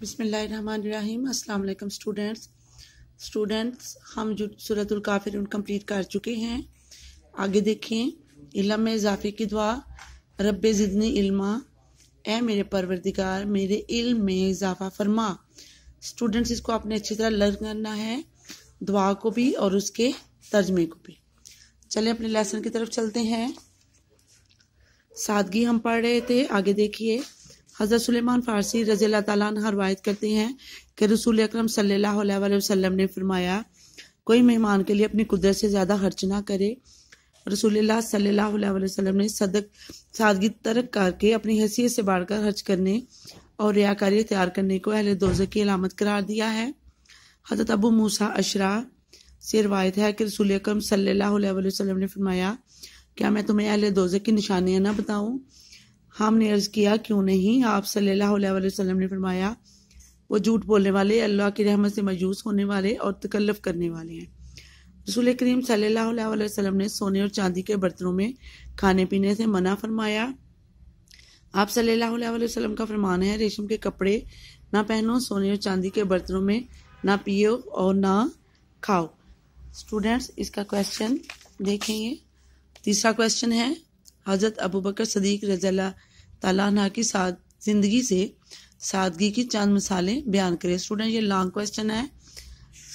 बिसमीम अल्लाम students students हम जो सूरतुल काफिरून कंप्लीट कर चुके हैं आगे देखें इलम में इजाफे की दुआ रब ज़िदनी इल्मा ए मेरे परवरदिगार मेरे इल्म में इजाफा फरमा स्टूडेंट्स इसको आपने अच्छी तरह लर्न करना है दुआ को भी और उसके तर्जमे को भी चले अपने लेसन की तरफ चलते हैं सादगी हम पढ़ रहे थे आगे देखिए हज़रत सुलेमान फ़ारसी रज़ी अल्लाह रवायत करते हैं कि रसूल अक्रम सल्ला वसम ने फरमाया कोई मेहमान के लिए अपनी कुदरत से ज़्यादा खर्च ना करे रसूलुल्लाह सल्लल्लाहु अलैहि वसल्लम ने सदक सादगी तर्क करके अपनी हैसियत से बढ़कर खर्च करने और रियाकारी तैयार करने को अहल दोज की अलामत करार दिया है हजरत अबू मूसा अशरा से रवायत है कि रसूल अक्रम सल्लल्लाहु अलैहि वसल्लम ने फरमाया क्या मैं तुम्हें अहल दोज की निशानियाँ ना बताऊँ हमने अर्ज किया क्यों नहीं आप सल्लल्लाहु अलैहि वसल्लम ने फरमाया वो झूठ बोलने वाले अल्लाह की रहमत से मायूस होने वाले और तकल्लफ करने वाले हैं रसूल करीम सल्लल्लाहु अलैहि वसल्लम ने सोने और चांदी के बर्तनों में खाने पीने से मना फरमाया आप सल्लल्लाहु अलैहि वसल्लम का फरमान है रेशम के कपड़े ना पहनो सोने और चांदी के बर्तनों में ना पियो और ना खाओ स्टूडेंट्स इसका क्वेश्चन देखेंगे तीसरा क्वेश्चन है हज़रत अबू बकर सदीक रजा तला की साद ज़िंदगी से सादगी की चंद मिसालें बयान करें स्टूडेंट ये लॉन्ग क्वेश्चन है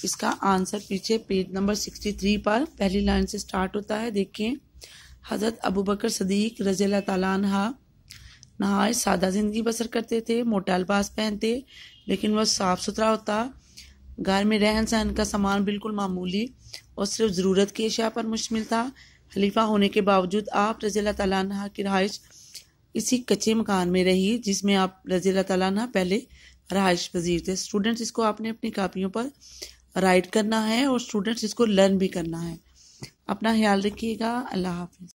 इसका आंसर पीछे पेज नंबर सिक्सटी थ्री पर पहली लाइन से स्टार्ट होता है देखिए हज़रत अबू बकर सदीक रजी तला नहाय सादा ज़िंदगी बसर करते थे मोटा लिबास पहनते लेकिन वह साफ़ सुथरा होता घर में रहन सहन का सामान बिल्कुल मामूली और सिर्फ ज़रूरत की अशा पर मुश्तमिल था खलीफा होने के बावजूद आप रज़ी तला की रहाइश इसी कच्चे मकान में रही जिसमें आप रज़ी तला पहले रहाइश पजीर थे स्टूडेंट्स इसको आपने अपनी कापियों पर राइट करना है और स्टूडेंट्स इसको लर्न भी करना है अपना ख्याल रखिएगा अल्लाह हाफिज़